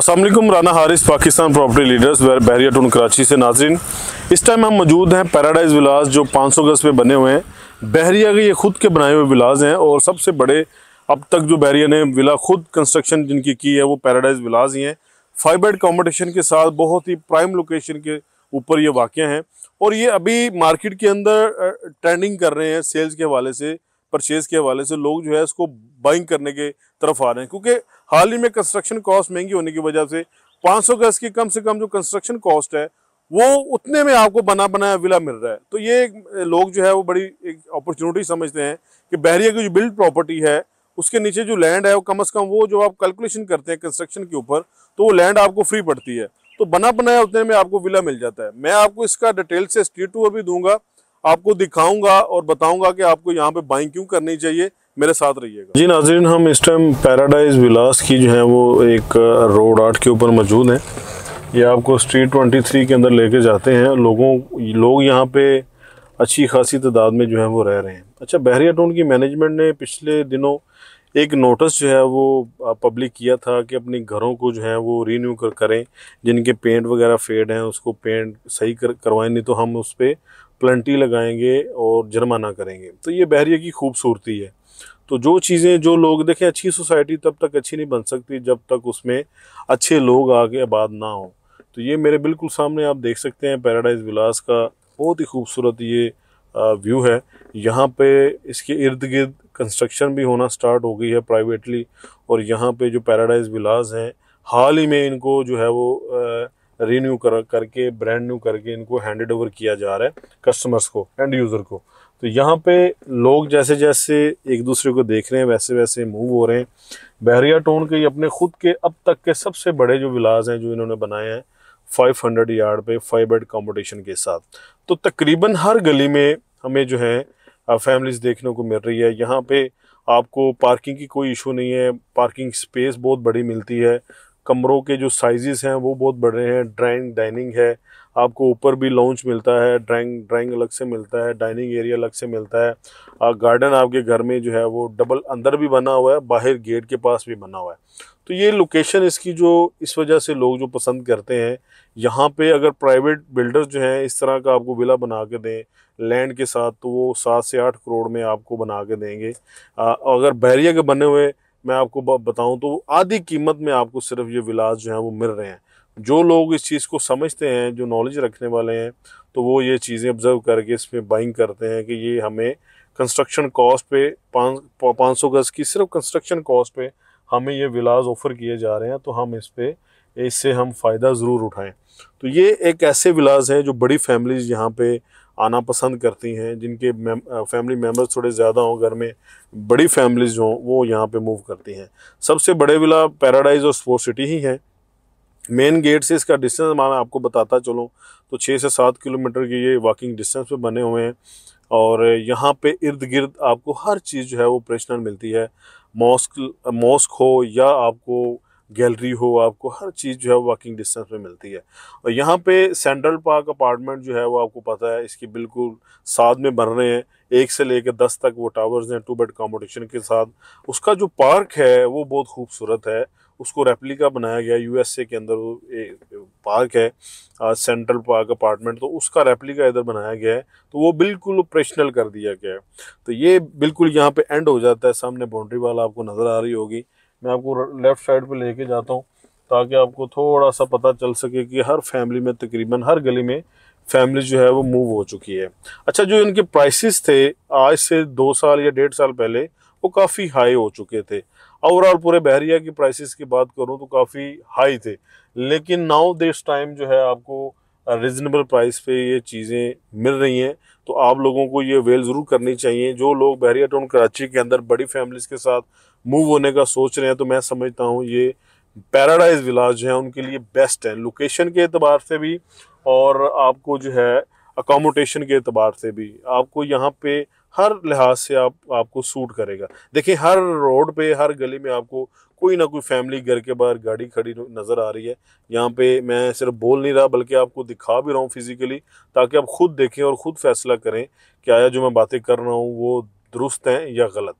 असल Rana Haris Pakistan property leaders Bahria Town Karachi से नाजरीन इस टाइम हम मौजूद हैं पैराडाइज विलास जो 500 सौ गज़ पे बने हुए हैं बहरिया के ये खुद के बनाए हुए विलास हैं और सबसे बड़े अब तक जो बहरिया ने विला खुद कंस्ट्रक्शन जिनकी की है वो पैराडाइज विलास ही हैं फाइबर्ड कॉम्पटिशन के साथ बहुत ही प्राइम लोकेशन के ऊपर ये वाक़ हैं और ये अभी मार्केट के अंदर ट्रेंडिंग कर रहे हैं सेल्स के हवाले से परचेज़ के हवाले से लोग जो है इसको बाइंग करने के तरफ आ रहे हैं क्योंकि हाल ही में कंस्ट्रक्शन कॉस्ट महंगी होने की वजह से 500 गज की कम से कम जो कंस्ट्रक्शन कॉस्ट है वो उतने में आपको बना बनाया विला मिल रहा है तो ये लोग जो है वो बड़ी एक अपॉर्चुनिटी समझते हैं कि बहरिया की जो बिल्ड प्रॉपर्टी है उसके नीचे जो लैंड है वो कम अज़ कम वो जो आप कैलकुलेशन करते हैं कंस्ट्रक्शन के ऊपर तो वो लैंड आपको फ्री पड़ती है तो बना बनाया उतने में आपको विला मिल जाता है मैं आपको इसका डिटेल से स्ट्रीट टूर भी दूंगा आपको दिखाऊंगा और बताऊंगा कि आपको यहाँ पे बाइंग क्यों करनी चाहिए मेरे साथ रहिएगा जी नाजरीन हम इस टाइम पैराडाइज विलास की जो है वो एक रोड आर्ट के ऊपर मौजूद है ये आपको स्ट्रीट 23 के अंदर लेके जाते हैं लोगों लोग यहाँ पे अच्छी खासी तादाद में जो है वो रह रहे हैं अच्छा बहरिया टाउन की मैनेजमेंट ने पिछले दिनों एक नोटिस जो है वो पब्लिक किया था कि अपने घरों को जो है वो रीन्यू कर करें जिनके पेंट वगैरह फेड हैं उसको पेंट सही कर करवाएं नहीं तो हम उस पर प्लंटी लगाएंगे और जुर्माना करेंगे तो ये बहरिए की खूबसूरती है तो जो चीज़ें जो लोग देखें अच्छी सोसाइटी तब तक अच्छी नहीं बन सकती जब तक उसमें अच्छे लोग आगे आबाद ना हो तो ये मेरे बिल्कुल सामने आप देख सकते हैं पैराडाइज विलास का बहुत ही खूबसूरत ये व्यू है यहाँ पे इसके इर्द गिर्द कंस्ट्रक्शन भी होना स्टार्ट हो गई है प्राइवेटली और यहाँ पे जो पैराडाइज विलास हैं हाल ही में इनको जो है वो आ, रीन्यू कर करके ब्रांड न्यू करके इनको हैंडेड ओवर किया जा रहा है कस्टमर्स को एंड यूज़र को तो यहाँ पे लोग जैसे जैसे एक दूसरे को देख रहे हैं वैसे वैसे मूव हो रहे हैं बहरिया टोन के अपने ख़ुद के अब तक के सबसे बड़े जो विलाज हैं जो इन्होंने बनाए हैं 500 यार्ड पे फाइव बेड कॉम्पिटिशन के साथ तो तकरीबन हर गली में हमें जो है फैमिलीज देखने को मिल रही है यहाँ पे आपको पार्किंग की कोई इशू नहीं है पार्किंग स्पेस बहुत बड़ी मिलती है कमरों के जो साइजेस हैं वो बहुत बड़े हैं ड्राइंग डाइनिंग है आपको ऊपर भी लॉन्च मिलता है ड्राइंग ड्राइंग अलग से मिलता है डाइनिंग एरिया अलग से मिलता है आ, गार्डन आपके घर में जो है वो डबल अंदर भी बना हुआ है बाहर गेट के पास भी बना हुआ है तो ये लोकेशन इसकी जो इस वजह से लोग जो पसंद करते हैं यहाँ पे अगर प्राइवेट बिल्डर्स जो हैं इस तरह का आपको विला बना के दें लैंड के साथ तो वो सात से आठ करोड़ में आपको बना के देंगे आ, अगर बैरिया के बने हुए मैं आपको बताऊं तो आधी कीमत में आपको सिर्फ ये विलास जो है वो मिल रहे हैं जो लोग इस चीज़ को समझते हैं जो नॉलेज रखने वाले हैं तो वो ये चीज़ें ऑब्ज़र्व करके इसमें बाइंग करते हैं कि ये हमें कंस्ट्रक्शन कॉस्ट पे पाँच सौ गज़ की सिर्फ कंस्ट्रक्शन कॉस्ट पे हमें ये विलाज ऑफ़र किए जा रहे हैं तो हम इस पर इससे हम फ़ायदा ज़रूर उठाएं तो ये एक ऐसे विलास हैं जो बड़ी फैमिलीज़ यहाँ पे आना पसंद करती हैं जिनके मेम, फैमिली मेम्बर्स थोड़े ज़्यादा हों घर में बड़ी फैमिलीज हों वो यहाँ पे मूव करती हैं सबसे बड़े विला पैराडाइज और स्पोर्ट सिटी ही हैं मेन गेट से इसका डिस्टेंस मैं आपको बताता चलूँ तो छः से सात किलोमीटर के ये वॉकिंग डिस्टेंस पे बने हुए हैं और यहाँ पे इर्द गिर्द आपको हर चीज़ जो है वो प्रेशनल मिलती है मॉस्क मॉस्क हो या आपको गैलरी हो आपको हर चीज़ जो है वॉकिंग डिस्टेंस में मिलती है और यहाँ पे सेंट्रल पार्क अपार्टमेंट जो है वो आपको पता है इसकी बिल्कुल साथ में बन रहे हैं एक से लेकर दस तक वो टावर्स हैं टू बेड कॉम्पोटिशन के साथ उसका जो पार्क है वो बहुत खूबसूरत है उसको रेप्लिका बनाया गया यूएसए के अंदर एक पार्क है आ, सेंट्रल पार्क अपार्टमेंट तो उसका रेप्लिका इधर बनाया गया है तो वो बिल्कुल ऑपरेशनल कर दिया गया है तो ये बिल्कुल यहाँ पे एंड हो जाता है सामने बाउंड्री वाल आपको नज़र आ रही होगी मैं आपको लेफ़्ट साइड पे लेके जाता हूँ ताकि आपको थोड़ा सा पता चल सके कि हर फैमिली में तकरीबन हर गली में फैमिली जो है वो मूव हो चुकी है अच्छा जो इनके प्राइसेस थे आज से दो साल या डेढ़ साल पहले वो काफ़ी हाई हो चुके थे ओवरऑल पूरे बहरिया की प्राइसेस की बात करूँ तो काफ़ी हाई थे लेकिन नाउ दिस टाइम जो है आपको रिजनेबल प्राइस पे ये चीज़ें मिल रही हैं तो आप लोगों को ये वेल ज़रूर करनी चाहिए जो लोग बहरिया टाउन कराची के अंदर बड़ी फैमिलीज़ के साथ मूव होने का सोच रहे हैं तो मैं समझता हूँ ये पैराडाइज विलाज है उनके लिए बेस्ट है लोकेशन के अतबार से भी और आपको जो है अकोमोडेशन के अतबार से भी आपको यहाँ पे हर लिहाज से आप आपको सूट करेगा देखिए हर रोड पे हर गली में आपको कोई ना कोई फैमिली घर के बाहर गाड़ी खड़ी नज़र आ रही है यहाँ पे मैं सिर्फ बोल नहीं रहा बल्कि आपको दिखा भी रहा हूँ फिज़िकली ताकि आप ख़ुद देखें और ख़ुद फैसला करें कि आया जो मैं बातें कर रहा हूँ वो दुरुस्त हैं या गलत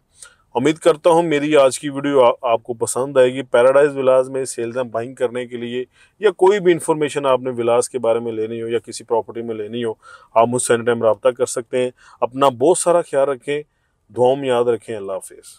उम्मीद करता हूँ मेरी आज की वीडियो आ, आपको पसंद आएगी पैराडाइज विलास में सेल्स एंड बाइंग करने के लिए या कोई भी इन्फॉर्मेशन आपने विलास के बारे में लेनी हो या किसी प्रॉपर्टी में लेनी हो आप मुझसे एनी टाइम रबता कर सकते हैं अपना बहुत सारा ख्याल रखें दुआओं में याद रखें अल्लाह हाफिज़